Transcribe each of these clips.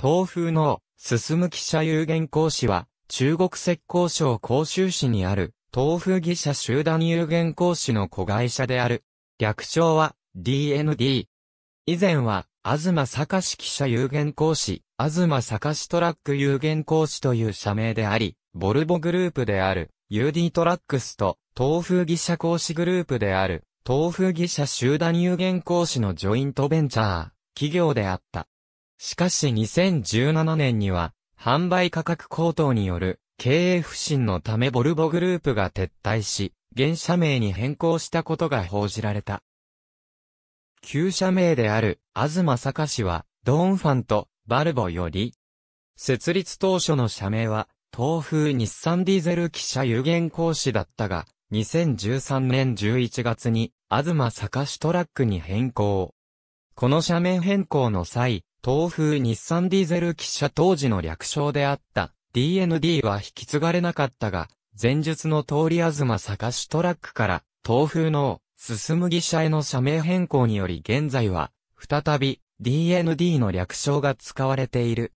東風の進む記者有限講師は、中国浙江省広州市にある、東風記者集団有限講師の子会社である。略称は、DND。以前は、東坂市記者有限講師、東坂市トラック有限講師という社名であり、ボルボグループである、UD トラックスと、東風記者講師グループである、東風記者集団有限講師のジョイントベンチャー、企業であった。しかし2017年には、販売価格高騰による経営不振のためボルボグループが撤退し、現社名に変更したことが報じられた。旧社名である、東坂氏は、ドーンファンと、バルボより、設立当初の社名は、東風日産ディーゼル汽車有限講師だったが、2013年11月に、東坂市トラックに変更。この社名変更の際、東風日産ディーゼル汽車当時の略称であった DND は引き継がれなかったが、前述の通り東坂市トラックから東風の進む汽車への社名変更により現在は再び DND の略称が使われている。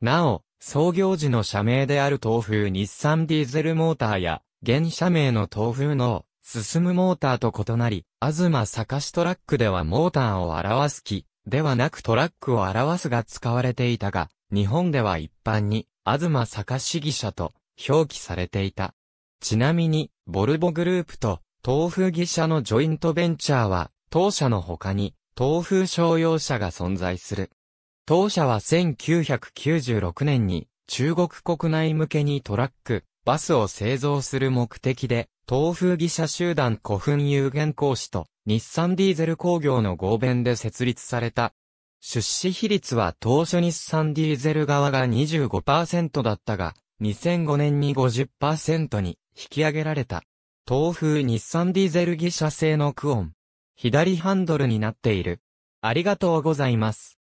なお、創業時の社名である東風日産ディーゼルモーターや、現社名の東風の進むモーターと異なり、東坂市トラックではモーターを表す機ではなくトラックを表すが使われていたが、日本では一般に、東坂市議社と表記されていた。ちなみに、ボルボグループと東風技社のジョイントベンチャーは、当社の他に、東風商用車が存在する。当社は1996年に中国国内向けにトラック、バスを製造する目的で東風技者集団古墳有限公司と日産ディーゼル工業の合弁で設立された。出資比率は当初日産ディーゼル側が25%だったが、2005年に50%に引き上げられた。東風日産ディーゼル技者製のクオン。左ハンドルになっている。ありがとうございます。